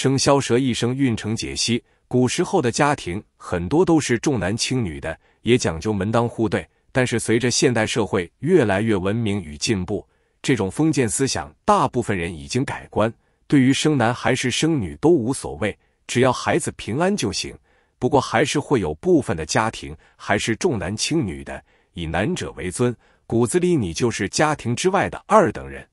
生肖蛇一生运程解析。古时候的家庭很多都是重男轻女的，也讲究门当户对。但是随着现代社会越来越文明与进步，这种封建思想大部分人已经改观，对于生男还是生女都无所谓，只要孩子平安就行。不过还是会有部分的家庭还是重男轻女的，以男者为尊，骨子里你就是家庭之外的二等人。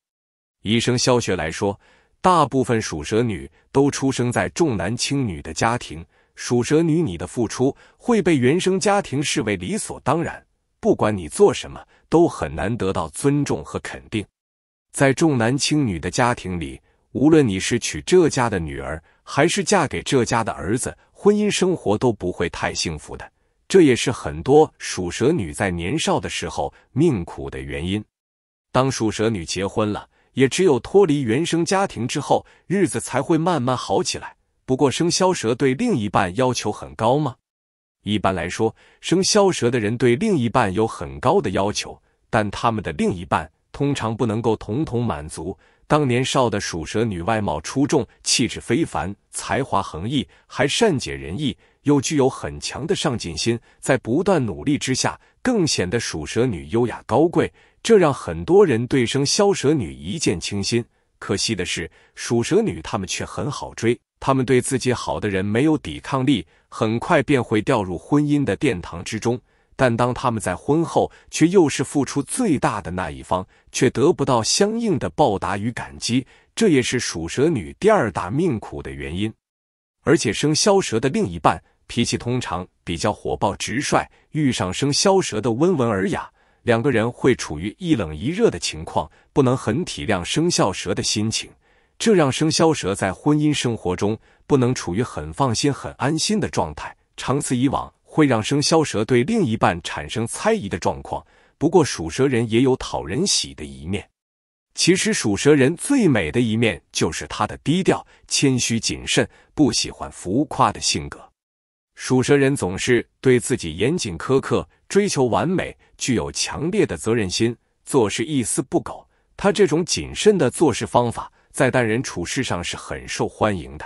以生肖学来说。大部分属蛇女都出生在重男轻女的家庭，属蛇女你的付出会被原生家庭视为理所当然，不管你做什么，都很难得到尊重和肯定。在重男轻女的家庭里，无论你是娶这家的女儿，还是嫁给这家的儿子，婚姻生活都不会太幸福的。这也是很多属蛇女在年少的时候命苦的原因。当属蛇女结婚了。也只有脱离原生家庭之后，日子才会慢慢好起来。不过，生肖蛇对另一半要求很高吗？一般来说，生肖蛇的人对另一半有很高的要求，但他们的另一半通常不能够统统满足。当年少的属蛇女，外貌出众，气质非凡，才华横溢，还善解人意，又具有很强的上进心，在不断努力之下，更显得属蛇女优雅高贵。这让很多人对生肖蛇女一见倾心。可惜的是，属蛇女他们却很好追，他们对自己好的人没有抵抗力，很快便会掉入婚姻的殿堂之中。但当他们在婚后，却又是付出最大的那一方，却得不到相应的报答与感激，这也是属蛇女第二大命苦的原因。而且，生肖蛇的另一半脾气通常比较火爆直率，遇上生肖蛇的温文尔雅。两个人会处于一冷一热的情况，不能很体谅生肖蛇的心情，这让生肖蛇在婚姻生活中不能处于很放心、很安心的状态。长此以往，会让生肖蛇对另一半产生猜疑的状况。不过，属蛇人也有讨人喜的一面。其实，属蛇人最美的一面就是他的低调、谦虚、谨慎，不喜欢浮夸的性格。属蛇人总是对自己严谨苛刻，追求完美。具有强烈的责任心，做事一丝不苟。他这种谨慎的做事方法，在待人处事上是很受欢迎的。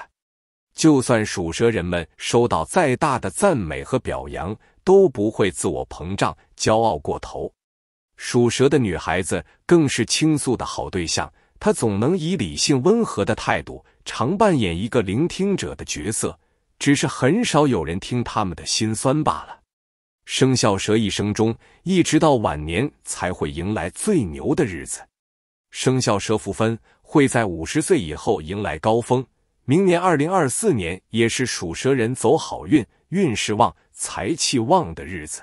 就算属蛇人们收到再大的赞美和表扬，都不会自我膨胀、骄傲过头。属蛇的女孩子更是倾诉的好对象，她总能以理性温和的态度，常扮演一个聆听者的角色，只是很少有人听他们的心酸罢了。生肖蛇一生中，一直到晚年才会迎来最牛的日子。生肖蛇福分会在五十岁以后迎来高峰。明年二零二四年也是属蛇人走好运、运势旺、财气旺的日子。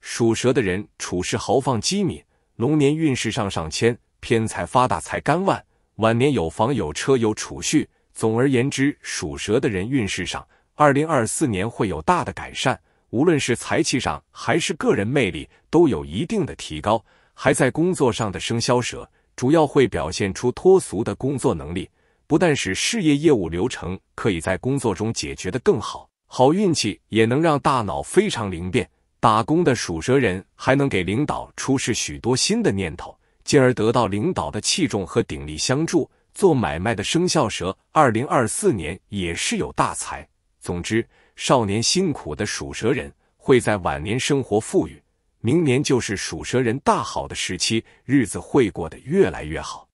属蛇的人处事豪放机敏，龙年运势上上签，偏财发大财，干万。晚年有房有车有储蓄。总而言之，属蛇的人运势上，二零二四年会有大的改善。无论是才气上还是个人魅力，都有一定的提高。还在工作上的生肖蛇，主要会表现出脱俗的工作能力，不但使事业业务流程可以在工作中解决的更好，好运气也能让大脑非常灵便。打工的属蛇人还能给领导出示许多新的念头，进而得到领导的器重和鼎力相助。做买卖的生肖蛇，二零二四年也是有大财。总之。少年辛苦的属蛇人会在晚年生活富裕，明年就是属蛇人大好的时期，日子会过得越来越好。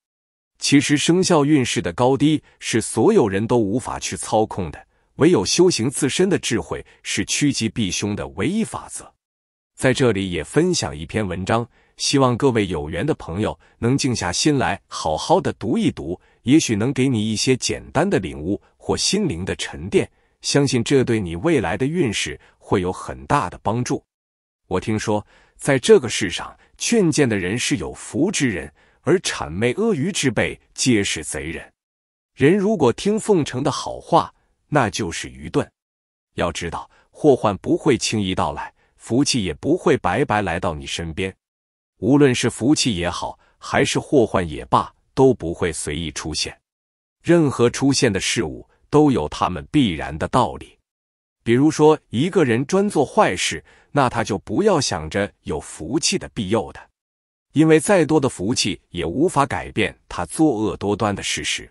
其实生肖运势的高低是所有人都无法去操控的，唯有修行自身的智慧是趋吉避凶的唯一法则。在这里也分享一篇文章，希望各位有缘的朋友能静下心来好好的读一读，也许能给你一些简单的领悟或心灵的沉淀。相信这对你未来的运势会有很大的帮助。我听说，在这个世上，劝谏的人是有福之人，而谄媚阿谀之辈皆是贼人。人如果听奉承的好话，那就是愚钝。要知道，祸患不会轻易到来，福气也不会白白来到你身边。无论是福气也好，还是祸患也罢，都不会随意出现。任何出现的事物。都有他们必然的道理。比如说，一个人专做坏事，那他就不要想着有福气的庇佑的，因为再多的福气也无法改变他作恶多端的事实。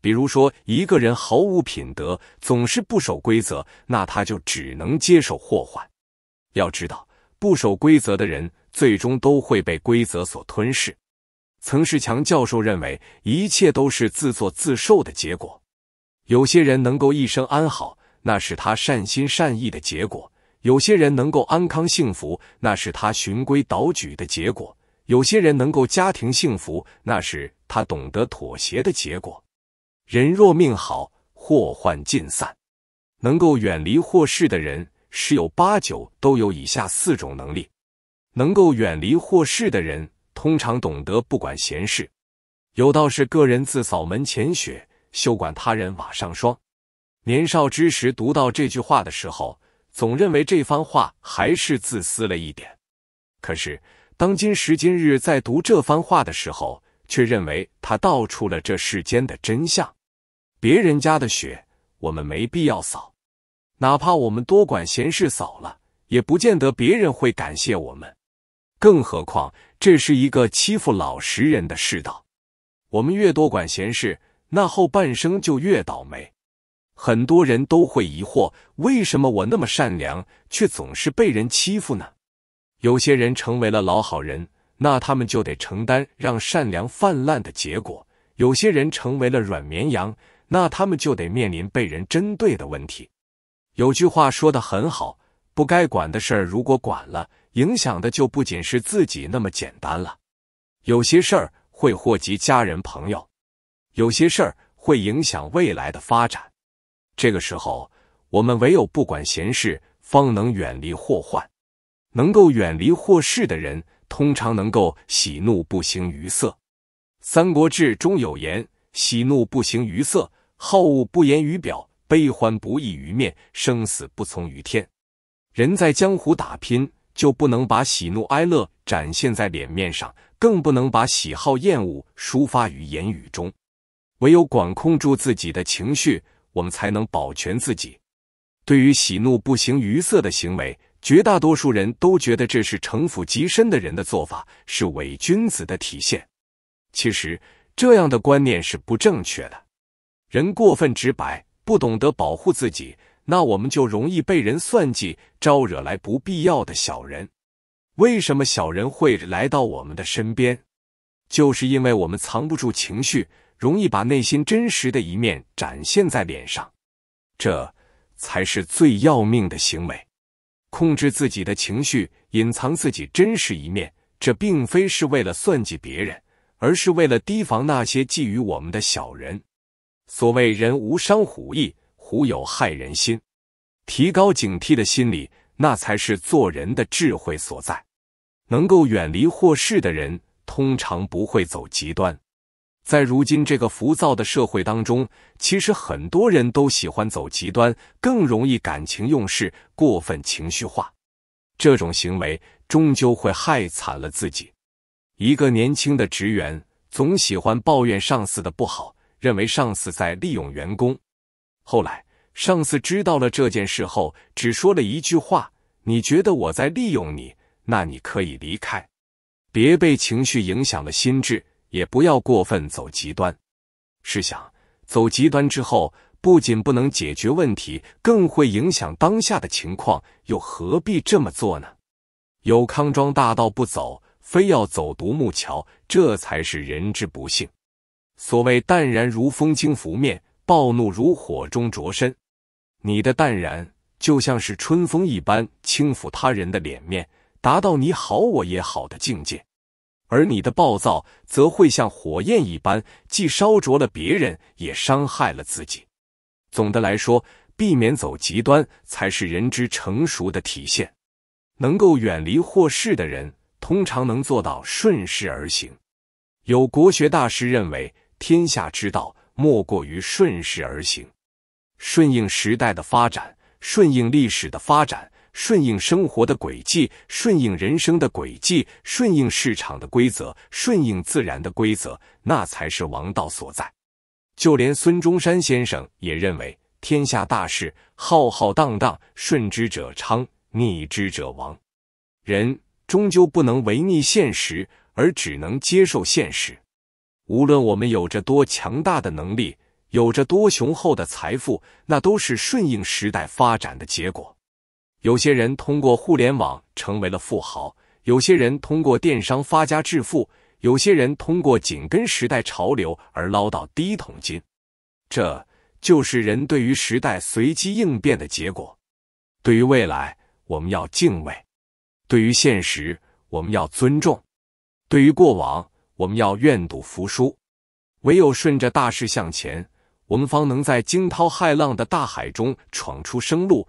比如说，一个人毫无品德，总是不守规则，那他就只能接受祸患。要知道，不守规则的人最终都会被规则所吞噬。曾仕强教授认为，一切都是自作自受的结果。有些人能够一生安好，那是他善心善意的结果；有些人能够安康幸福，那是他循规蹈矩的结果；有些人能够家庭幸福，那是他懂得妥协的结果。人若命好，祸患尽散。能够远离祸事的人，十有八九都有以下四种能力。能够远离祸事的人，通常懂得不管闲事。有道是“个人自扫门前雪”。休管他人瓦上霜。年少之时读到这句话的时候，总认为这番话还是自私了一点。可是当今时今日在读这番话的时候，却认为他道出了这世间的真相。别人家的雪，我们没必要扫。哪怕我们多管闲事扫了，也不见得别人会感谢我们。更何况这是一个欺负老实人的世道，我们越多管闲事。那后半生就越倒霉。很多人都会疑惑，为什么我那么善良，却总是被人欺负呢？有些人成为了老好人，那他们就得承担让善良泛滥的结果；有些人成为了软绵羊，那他们就得面临被人针对的问题。有句话说的很好，不该管的事儿如果管了，影响的就不仅是自己那么简单了。有些事儿会祸及家人朋友。有些事儿会影响未来的发展，这个时候我们唯有不管闲事，方能远离祸患。能够远离祸事的人，通常能够喜怒不形于色。《三国志》中有言：“喜怒不形于色，好恶不言于表，悲欢不溢于面，生死不从于天。”人在江湖打拼，就不能把喜怒哀乐展现在脸面上，更不能把喜好厌恶抒发于言语中。唯有管控住自己的情绪，我们才能保全自己。对于喜怒不形于色的行为，绝大多数人都觉得这是城府极深的人的做法，是伪君子的体现。其实，这样的观念是不正确的。人过分直白，不懂得保护自己，那我们就容易被人算计，招惹来不必要的小人。为什么小人会来到我们的身边？就是因为我们藏不住情绪。容易把内心真实的一面展现在脸上，这才是最要命的行为。控制自己的情绪，隐藏自己真实一面，这并非是为了算计别人，而是为了提防那些觊觎我们的小人。所谓“人无伤虎意，虎有害人心”，提高警惕的心理，那才是做人的智慧所在。能够远离祸事的人，通常不会走极端。在如今这个浮躁的社会当中，其实很多人都喜欢走极端，更容易感情用事、过分情绪化。这种行为终究会害惨了自己。一个年轻的职员总喜欢抱怨上司的不好，认为上司在利用员工。后来，上司知道了这件事后，只说了一句话：“你觉得我在利用你？那你可以离开，别被情绪影响了心智。”也不要过分走极端。试想，走极端之后，不仅不能解决问题，更会影响当下的情况，又何必这么做呢？有康庄大道不走，非要走独木桥，这才是人之不幸。所谓淡然如风轻拂面，暴怒如火中灼身。你的淡然，就像是春风一般轻抚他人的脸面，达到你好我也好的境界。而你的暴躁，则会像火焰一般，既烧灼了别人，也伤害了自己。总的来说，避免走极端，才是人之成熟的体现。能够远离祸事的人，通常能做到顺势而行。有国学大师认为，天下之道，莫过于顺势而行，顺应时代的发展，顺应历史的发展。顺应生活的轨迹，顺应人生的轨迹，顺应市场的规则，顺应自然的规则，那才是王道所在。就连孙中山先生也认为，天下大事浩浩荡荡，顺之者昌，逆之者亡。人终究不能违逆现实，而只能接受现实。无论我们有着多强大的能力，有着多雄厚的财富，那都是顺应时代发展的结果。有些人通过互联网成为了富豪，有些人通过电商发家致富，有些人通过紧跟时代潮流而捞到第一桶金。这就是人对于时代随机应变的结果。对于未来，我们要敬畏；对于现实，我们要尊重；对于过往，我们要愿赌服输。唯有顺着大势向前，我们方能在惊涛骇浪的大海中闯出生路。